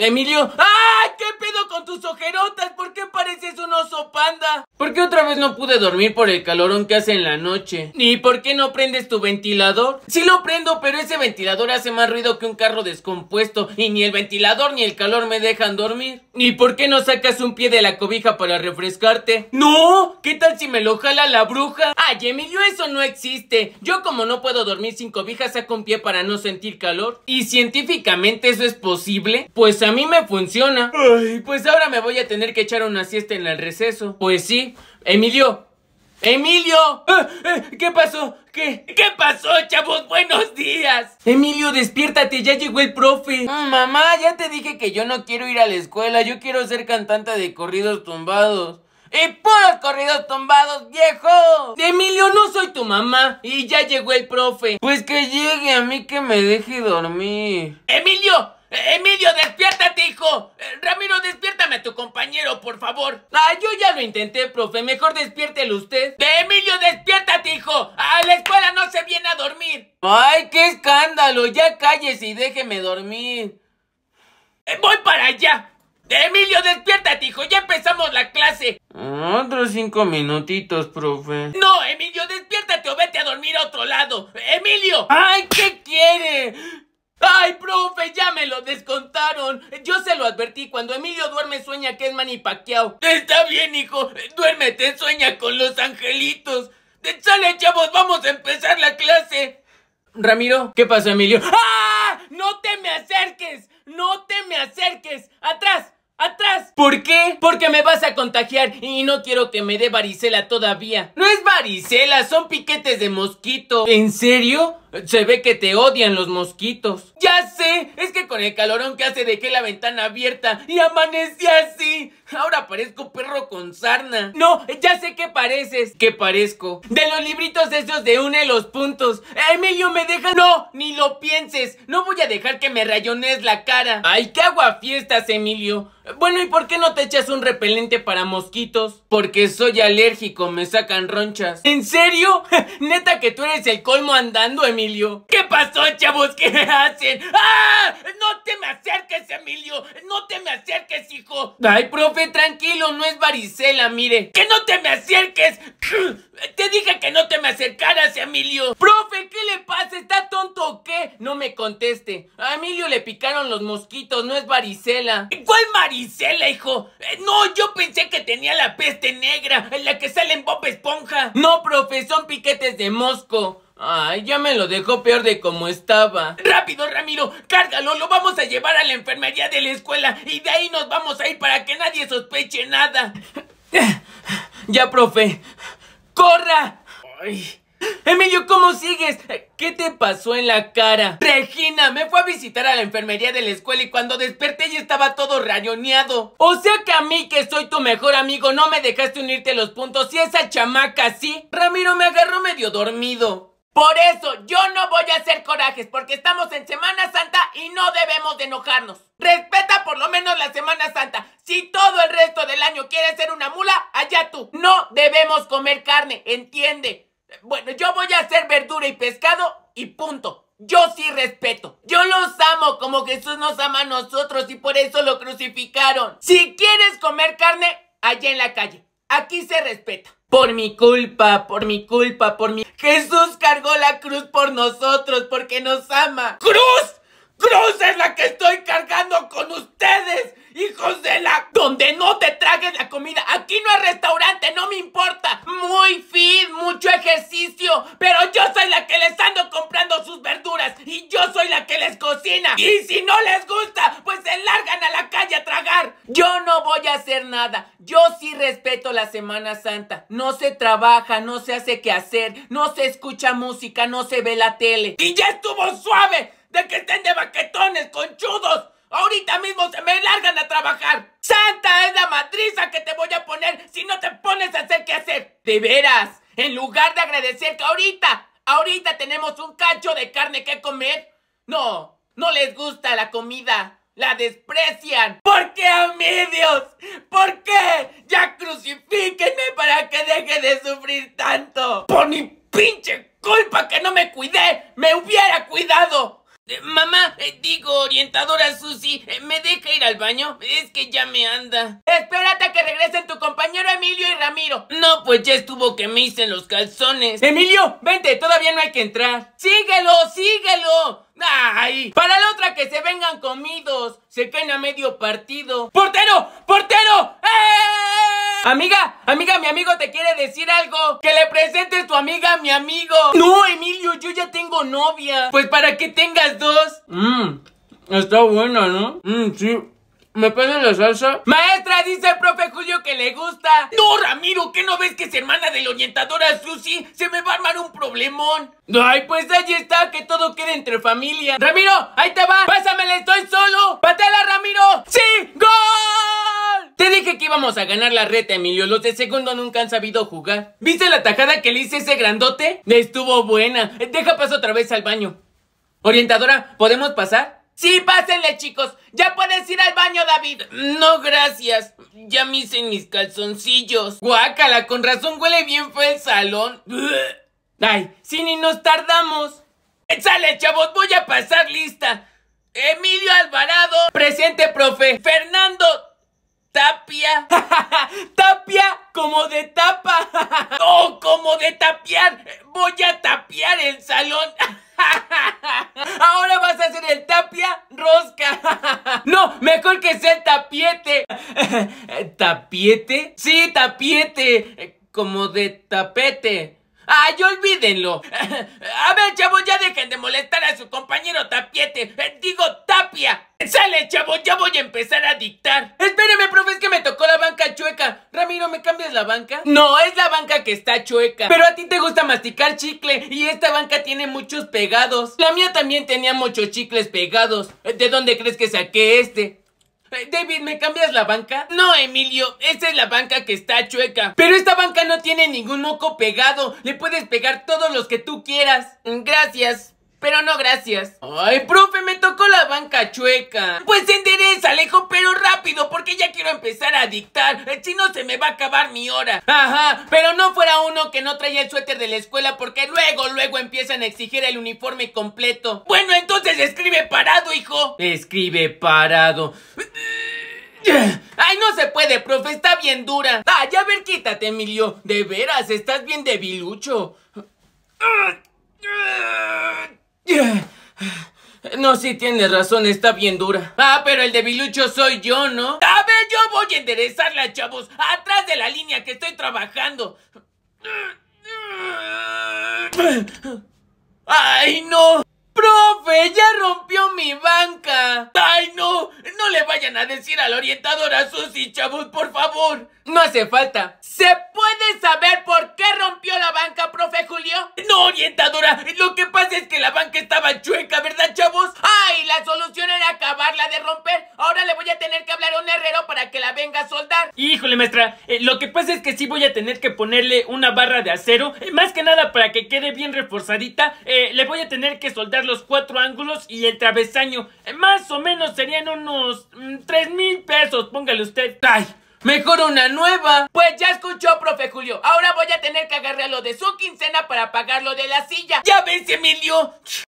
Emilio, ¡ah! ¿Qué pedo con tus ojerotas? ¿Por qué pareces un oso panda? ¿Por qué otra vez no pude dormir por el calorón que hace en la noche? ¿Y por qué no prendes tu ventilador? Sí lo prendo, pero ese ventilador hace más ruido que un carro descompuesto y ni el ventilador ni el calor me dejan dormir. ¿Y por qué no sacas un pie de la cobija para refrescarte? ¡No! ¿Qué tal si me lo jala la bruja? ¡Ay, Emilio, eso no existe! Yo como no puedo dormir sin cobija, saco un pie para no sentir calor. ¿Y científicamente eso es posible? Pues a mí me funciona. Ay, pues ahora me voy a tener que echar una siesta en el receso. Pues sí. Emilio, ¡Emilio! Eh, eh, ¿Qué pasó? ¿Qué? ¿Qué pasó, chavos? ¡Buenos días! Emilio, despiértate, ya llegó el profe. Mm, mamá, ya te dije que yo no quiero ir a la escuela, yo quiero ser cantante de corridos tumbados. ¡Y puros corridos tumbados, viejo! Emilio, no soy tu mamá. Y ya llegó el profe. Pues que llegue a mí que me deje dormir. ¡Emilio! ¡Emilio, despiértate, hijo! Eh, ¡Ramiro, despiértate! a tu compañero, por favor. Ah, yo ya lo intenté, profe. Mejor despiértelo usted. ¡Emilio, despiértate, hijo! ¡A la escuela no se viene a dormir! ¡Ay, qué escándalo! Ya calles y déjeme dormir. Eh, voy para allá. Emilio, despiértate, hijo, ya empezamos la clase. Otros cinco minutitos, profe. No, Emilio, despiértate o vete a dormir a otro lado. Emilio. ¡Ay, qué quiere! ¡Ay, profe! ¡Ya me lo descontaron! Yo se lo advertí, cuando Emilio duerme sueña que es manipaqueado. Está bien, hijo. Duérmete, sueña con los angelitos. ¡Sale, chavos! ¡Vamos a empezar la clase! Ramiro, ¿qué pasó, Emilio? ¡Ah! ¡No te me acerques! ¡No te me acerques! ¡Atrás! ¡Atrás! ¿Por qué? Porque me vas a contagiar y no quiero que me dé varicela todavía. No es varicela, son piquetes de mosquito. ¿En serio? Se ve que te odian los mosquitos. ¡Ya sé! Es que con el calorón que hace dejé la ventana abierta y amanecí así. Ahora parezco perro con sarna. No, ya sé qué pareces. ¿Qué parezco? De los libritos esos de une los puntos. Emilio, me deja. No, ni lo pienses. No voy a dejar que me rayones la cara. Ay, qué fiestas Emilio. Bueno, ¿y por qué no te echas un repelente para mosquitos? Porque soy alérgico, me sacan ronchas. ¿En serio? Neta que tú eres el colmo andando, Emilio. ¿Qué pasó, chavos? ¿Qué hacen? ¡Ah! ¡No te me acerques, Emilio! ¡No te me acerques, hijo! Ay, profe, tranquilo, no es varicela, mire. ¡Que no te me acerques! Te dije que no te me acercaras, Emilio. Profe, ¿qué le pasa? ¿Está tonto o qué? No me conteste. A Emilio le picaron los mosquitos, no es varicela. ¿Cuál varicela, hijo? Eh, no, yo pensé que tenía la peste negra, en la que sale en Bob Esponja. No, profe, son piquetes de mosco. Ay, ya me lo dejó peor de como estaba. ¡Rápido, Ramiro! ¡Cárgalo! ¡Lo vamos a llevar a la enfermería de la escuela! ¡Y de ahí nos vamos a ir para que nadie sospeche nada! Ya, profe. ¡Corra! Ay. Emilio, ¿cómo sigues? ¿Qué te pasó en la cara? Regina, me fue a visitar a la enfermería de la escuela y cuando desperté ya estaba todo rayoneado. O sea que a mí, que soy tu mejor amigo, no me dejaste unirte los puntos y esa chamaca sí. Ramiro me agarró medio dormido. Por eso yo no voy a hacer corajes porque estamos en Semana Santa y no debemos de enojarnos. Respeta por lo menos la Semana Santa. Si todo el resto del año quieres ser una mula, allá tú. No debemos comer carne, entiende. Bueno, yo voy a hacer verdura y pescado y punto. Yo sí respeto. Yo los amo como Jesús nos ama a nosotros y por eso lo crucificaron. Si quieres comer carne, allá en la calle. Aquí se respeta. Por mi culpa, por mi culpa, por mi... Jesús cargó la cruz por nosotros porque nos ama. ¡Cruz! ¡Cruz es la que estoy cargando con ustedes! ¡Hijos de la... Donde no te tragues la comida. Aquí no hay restaurante, no me importa. Muy fit, mucho ejercicio. Pero yo soy la que les ando comprando sus verduras. Y yo soy la que les cocina. Y si no les gusta, pues se largan a la calle a tragar. Yo no voy a hacer nada. Yo la Semana Santa. No se trabaja, no se hace qué hacer, no se escucha música, no se ve la tele. Y ya estuvo suave de que estén de baquetones, conchudos. Ahorita mismo se me largan a trabajar. Santa es la matriz que te voy a poner si no te pones a hacer qué hacer. De veras, en lugar de agradecer que ahorita, ahorita tenemos un cacho de carne que comer. No, no les gusta la comida la desprecian. ¿Por qué a mí, Dios? ¿Por qué? Ya crucifíquenme para que deje de sufrir tanto. Por mi pinche culpa que no me cuidé, me hubiera cuidado. Eh, mamá, eh, digo, orientadora Susi, eh, ¿me deja ir al baño? Es que ya me anda. Espérate a que regresen tu compañero Emilio y Ramiro. No, pues ya estuvo que me hice los calzones. Emilio, vente, todavía no hay que entrar. Síguelo, síguelo. ¡Ay! Para la otra que se vengan comidos, se caen a medio partido. ¡Portero! ¡Portero! ¡Eh! Amiga, amiga, mi amigo te quiere decir algo Que le presentes tu amiga a mi amigo No, Emilio, yo ya tengo novia Pues para que tengas dos mm, está buena, ¿no? Mm, sí ¿Me ponen la salsa? ¡Maestra! Dice el profe Julio que le gusta. ¡No, Ramiro! ¿Qué no ves que es hermana de la orientadora Susi? ¡Se me va a armar un problemón! ¡Ay, pues ahí está! ¡Que todo quede entre familia! ¡Ramiro! ¡Ahí te va! ¡Pásamela! ¡Estoy solo! ¡Patela, Ramiro! ¡Sí! ¡Gol! Te dije que íbamos a ganar la reta, Emilio. Los de segundo nunca han sabido jugar. ¿Viste la tajada que le hice ese grandote? Estuvo buena. Deja paso otra vez al baño. Orientadora, ¿podemos pasar? Sí, pásenle, chicos. Ya puedes ir al baño, David. No, gracias. Ya me hice mis calzoncillos. Guácala, con razón huele bien fue el salón. Ay, sí, ni nos tardamos. ¡Sale, chavos! Voy a pasar lista. Emilio Alvarado. Presente, profe. Fernando Tapia. Tapia como de tapa. no, como de tapiar. Voy a tapiar el salón. Ahora vas a hacer el tapia rosca. no, mejor que sea el tapiete. ¿Tapiete? Sí, tapiete. Como de tapete. ¡Ay, olvídenlo! A ver, chavos, ya dejen de molestar a su compañero Tapiete. Digo, Tapia. ¡Sale, chavo! ¡Ya voy a empezar a dictar! Espéreme, profe, es que me tocó la banca chueca. Ramiro, ¿me cambias la banca? No, es la banca que está chueca. Pero a ti te gusta masticar chicle y esta banca tiene muchos pegados. La mía también tenía muchos chicles pegados. ¿De dónde crees que saqué este? Eh, David, ¿me cambias la banca? No, Emilio, esta es la banca que está chueca. Pero esta banca no tiene ningún moco pegado. Le puedes pegar todos los que tú quieras. Gracias. Pero no, gracias. Ay, profe, me tocó la banca chueca. Pues endereza, Alejo, pero rápido, porque ya quiero empezar a dictar. Eh, si no, se me va a acabar mi hora. Ajá, pero no fuera uno que no traía el suéter de la escuela, porque luego, luego empiezan a exigir el uniforme completo. Bueno, entonces escribe parado, hijo. Escribe parado. ¡Ay, no se puede, profe! ¡Está bien dura! ¡Ah, ya ver, quítate, Emilio! ¡De veras! ¡Estás bien debilucho! No, sí tienes razón, está bien dura. Ah, pero el debilucho soy yo, ¿no? A ver, yo voy a enderezarla, chavos. Atrás de la línea que estoy trabajando. ¡Ay, no! ¡Profe! ¡Ya rompió mi banca! ¡Ay, no! No le vayan a decir a la orientadora Susi, chavos, por favor. No hace falta. ¿Se puede saber por qué rompió la banca, profe Julio? No, orientadora. Lo que pasa es que la banca estaba chueca, ¿verdad, chavos? ¡Ay! venga a soldar. Híjole, maestra, eh, lo que pasa es que sí voy a tener que ponerle una barra de acero, eh, más que nada para que quede bien reforzadita. Eh, le voy a tener que soldar los cuatro ángulos y el travesaño. más o menos serían unos mm, tres mil pesos, póngale usted. ¡Ay! Mejor una nueva. Pues ya escuchó, profe Julio. Ahora voy a tener que agarrar lo de su quincena para pagar lo de la silla. Ya ves, Emilio.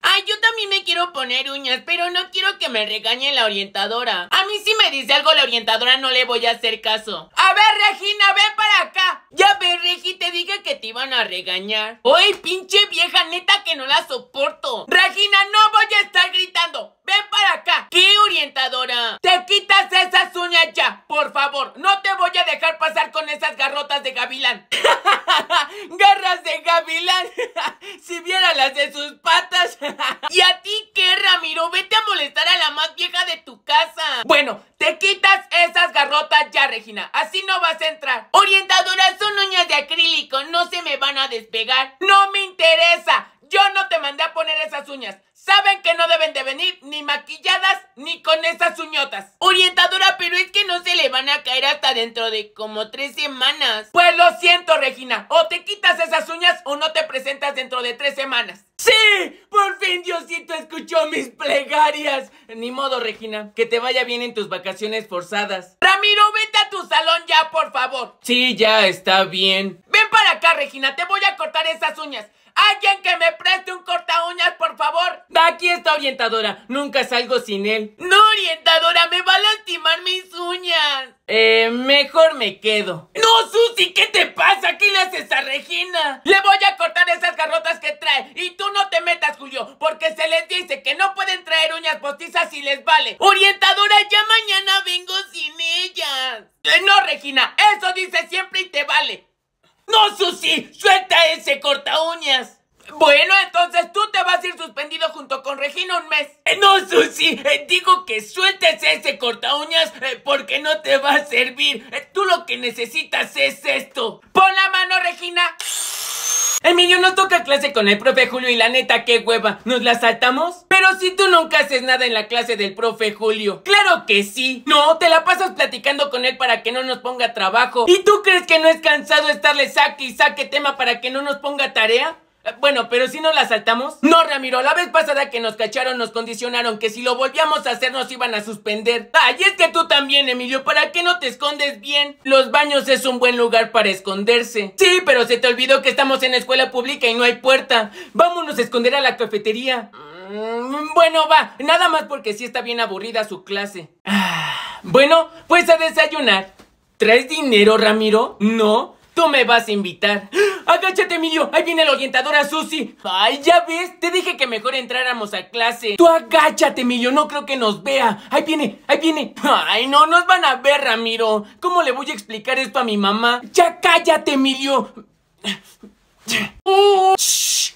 Ay, yo también me quiero poner uñas, pero no quiero que me regañe la orientadora. A mí si me dice algo la orientadora no le voy a hacer caso. A ver, Regina, ven para acá. Ya ves, Regi, te dije que te iban a regañar. ¡Ay, pinche vieja, neta que no la soporto! Regina, no voy a estar gritando. ¡Ven para acá! ¡Qué orientadora! ¡Te quitas esas uñas ya! ¡Por favor! ¡No te voy a dejar pasar con esas garrotas de gavilán! ¡Garras de gavilán! ¡Si viera las de sus patas! ¿Y a ti qué, Ramiro? Vete a molestar a la más vieja de tu casa. Bueno, te quitas esas garrotas ya, Regina. Así no vas a entrar. Orientadoras son uñas de acrílico. No se me van a despegar. No me interesa. Yo no te mandé a poner esas uñas. Saben que no deben de venir ni maquilladas ni con esas uñotas. Orientadora, pero es que no se le van a caer hasta dentro de como tres semanas. Pues lo siento, Regina. O te quitas esas uñas o no te presentas dentro de tres semanas. ¡Sí! ¡Por fin Diosito escuchó mis plegarias! Ni modo, Regina, que te vaya bien en tus vacaciones forzadas. Ramiro, vete a tu salón ya, por favor. Sí, ya está bien. Ven para acá, Regina, te voy a cortar esas uñas. ¡Alguien que me preste un corta uñas, por favor! Aquí está orientadora, nunca salgo sin él. ¡No, orientadora! ¡Me va a lastimar mis uñas! Eh, mejor me quedo. ¡No, Susi! ¿Qué te pasa? ¿Qué le haces a Regina? Le voy a cortar esas garrotas que trae. Y tú no te metas, Julio, porque se les dice que no pueden traer uñas postizas si les vale. Orientadora, ya mañana vengo sin ellas. Eh, no, Regina, eso dice siempre y te vale. ¡No, Susi! ¡Suelta ese corta uñas! Bueno, entonces tú te vas a ir suspendido junto con Regina un mes. Eh, no, Susi, eh, digo que sueltes ese corta uñas eh, porque no te va a servir. tú lo que necesitas es esto. Pon la mano, Regina. Emilio no toca clase con el profe Julio y la neta, qué hueva, ¿nos la saltamos? Pero si tú nunca haces nada en la clase del profe Julio, claro que sí. No, te la pasas platicando con él para que no nos ponga trabajo. ¿Y tú crees que no es cansado estarle saque y saque tema para que no nos ponga tarea? Bueno, pero si no la saltamos. No, Ramiro, la vez pasada que nos cacharon nos condicionaron que si lo volvíamos a hacer nos iban a suspender. Ay, ah, es que tú también, Emilio, ¿para qué no te escondes bien? Los baños es un buen lugar para esconderse. Sí, pero se te olvidó que estamos en escuela pública y no hay puerta. Vámonos a esconder a la cafetería. Mm, bueno, va, nada más porque sí está bien aburrida su clase. Ah, bueno, pues a desayunar. ¿Traes dinero, Ramiro? No, tú me vas a invitar. ¡Agáchate, Emilio! ¡Ahí viene la orientadora Susi! ¡Ay, ya ves! Te dije que mejor entráramos a clase. ¡Tú agáchate, Emilio! No creo que nos vea. ¡Ahí viene! ¡Ahí viene! ¡Ay, no! ¡Nos van a ver, Ramiro! ¿Cómo le voy a explicar esto a mi mamá? ¡Ya cállate, Emilio! ¡Oh!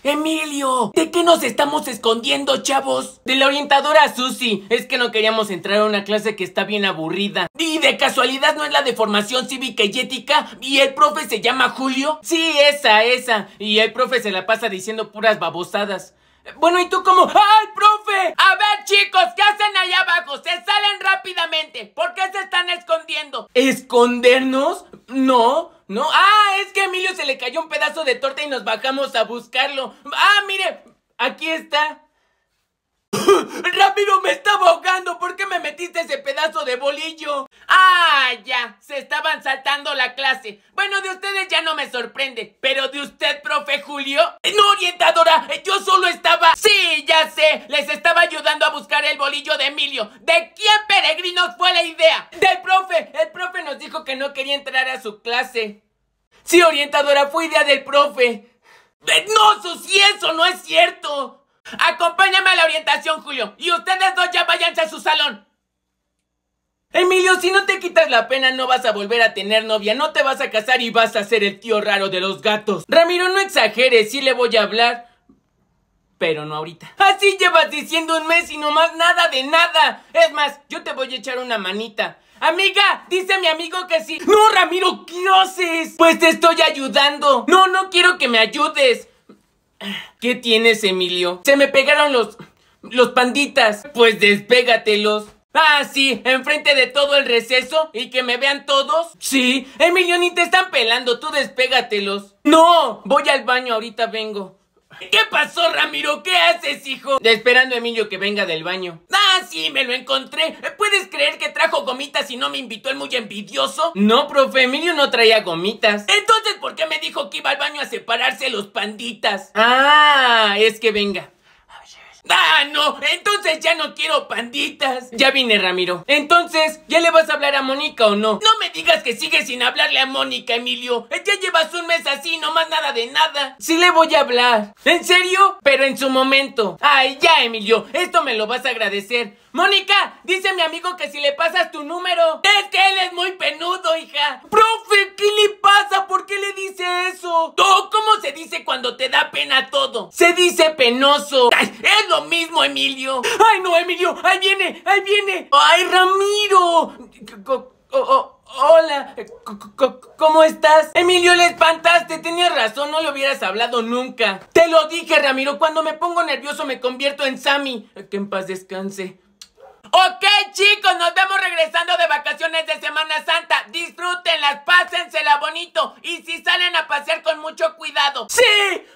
¡Emilio! ¿De qué nos estamos escondiendo, chavos? De la orientadora Susi. Es que no queríamos entrar a una clase que está bien aburrida. ¿Y de casualidad no es la de formación cívica y ética? ¿Y el profe se llama Julio? Sí, esa, esa. Y el profe se la pasa diciendo puras babosadas. Bueno, ¿y tú cómo? ¡Ay, profe! A ver, chicos, ¿qué hacen allá abajo? ¡Se salen rápidamente! ¿Por qué se están escondiendo? ¿Escondernos? No, no. ¡Ah, es que a Emilio se le cayó un pedazo de torta y nos bajamos a buscarlo! ¡Ah, mire! Aquí está. ¡Rápido! ¡Me estaba ahogando! ¿Por qué me metiste ese pedazo de bolillo? ¡Ah, ya! Se estaban saltando la clase. Bueno, de ustedes ya no me sorprende. Pero de usted, profe Julio... ¡No, orientadora! ¡Yo solo estaba... ¡Sí, ya sé! Les estaba ayudando a buscar el bolillo de Emilio. ¿De quién, peregrinos, fue la idea? ¡Del profe! El profe nos dijo que no quería entrar a su clase. Sí, orientadora, fue idea del profe. Eh, ¡No, Susi! ¡Eso no es cierto! Acompáñame a la orientación, Julio, y ustedes dos ya váyanse a su salón. Emilio, si no te quitas la pena, no vas a volver a tener novia, no te vas a casar y vas a ser el tío raro de los gatos. Ramiro, no exageres, sí le voy a hablar, pero no ahorita. Así llevas diciendo un mes y no más nada de nada. Es más, yo te voy a echar una manita. Amiga, dice mi amigo que sí. No, Ramiro, ¿qué haces? Pues te estoy ayudando. No, no quiero que me ayudes. ¿Qué tienes, Emilio? Se me pegaron los... los panditas. Pues despégatelos. Ah, sí, enfrente de todo el receso y que me vean todos. Sí, Emilio, ni te están pelando, tú despégatelos. No, voy al baño, ahorita vengo. ¿Qué pasó, Ramiro? ¿Qué haces, hijo? Esperando a Emilio que venga del baño. ¡Ah, sí! ¡Me lo encontré! ¿Puedes creer que trajo gomitas y no me invitó el muy envidioso? No, profe, Emilio no traía gomitas. Entonces, ¿por qué me dijo que iba al baño a separarse los panditas? Ah, es que venga. ¡Ah, no! Entonces ya no quiero panditas. Ya vine, Ramiro. Entonces, ¿ya le vas a hablar a Mónica o no? No me digas que sigues sin hablarle a Mónica, Emilio. Ya llevas un mes así, no más nada de nada. Sí le voy a hablar. ¿En serio? Pero en su momento. Ay, ya, Emilio. Esto me lo vas a agradecer. Mónica, dice mi amigo que si le pasas tu número. Es que él es muy penudo, hija. Profe, ¿qué le pasa? ¿Por qué le dice eso? ¿Todo ¿Cómo se dice cuando te da pena todo? Se dice penoso. es lo mismo, Emilio. Ay, no, Emilio. Ahí viene, ahí viene. Ay, Ramiro. Hola, ¿cómo estás? Emilio, le espantaste, tenías razón, no le hubieras hablado nunca. Te lo dije, Ramiro, cuando me pongo nervioso me convierto en Sammy. Que en paz descanse. Ok chicos, nos vemos regresando de vacaciones de Semana Santa. Disfrútenlas, pásensela bonito y si salen a pasear con mucho cuidado. ¡Sí!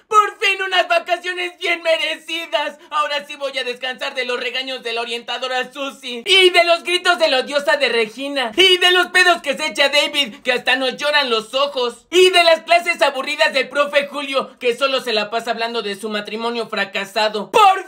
Por fin unas vacaciones bien merecidas. Ahora sí voy a descansar de los regaños de la orientadora Susie. Y de los gritos de la odiosa de Regina. Y de los pedos que se echa David, que hasta nos lloran los ojos. Y de las clases aburridas del profe Julio, que solo se la pasa hablando de su matrimonio fracasado. ¡Por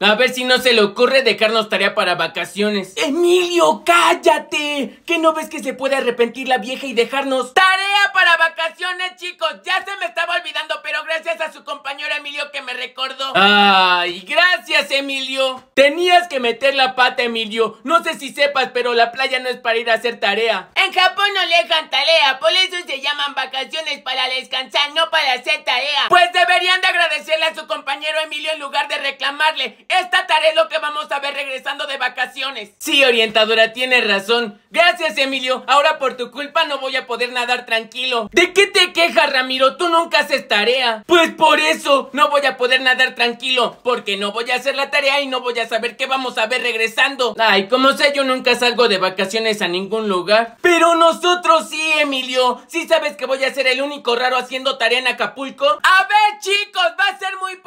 a ver si no se le ocurre dejarnos tarea para vacaciones. ¡Emilio, cállate! ¿Que no ves que se puede arrepentir la vieja y dejarnos tarea para vacaciones, chicos? Ya se me estaba olvidando, pero gracias a su compañero Emilio que me recordó. ¡Ay, gracias, Emilio! Tenías que meter la pata, Emilio. No sé si sepas, pero la playa no es para ir a hacer tarea. En Japón no le dejan tarea, por eso se llaman vacaciones para descansar, no para hacer tarea. Pues deberían de en lugar de reclamarle. Esta tarea lo que vamos a ver regresando de vacaciones. Sí, orientadora, tienes razón. Gracias, Emilio. Ahora por tu culpa no voy a poder nadar tranquilo. ¿De qué te quejas, Ramiro? Tú nunca haces tarea. Pues por eso no voy a poder nadar tranquilo, porque no voy a hacer la tarea y no voy a saber qué vamos a ver regresando. Ay, como sé, yo nunca salgo de vacaciones a ningún lugar. Pero nosotros sí, Emilio. ¿Sí sabes que voy a ser el único raro haciendo tarea en Acapulco? A ver, chicos, va a ser muy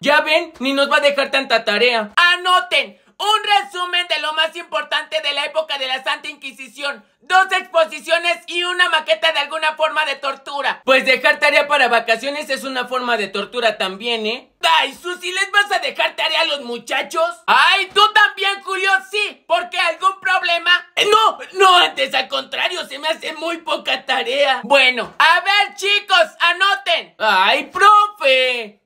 ya ven, ni nos va a dejar tanta tarea. Anoten. Un resumen de lo más importante de la época de la Santa Inquisición, dos exposiciones y una maqueta de alguna forma de tortura. Pues dejar tarea para vacaciones es una forma de tortura también, ¿eh? Ay, Susi, ¿les vas a dejar tarea a los muchachos? Ay, tú también, Julio, sí, porque algún problema... Eh, no, no, antes, al contrario, se me hace muy poca tarea. Bueno, a ver, chicos, anoten. Ay, profe.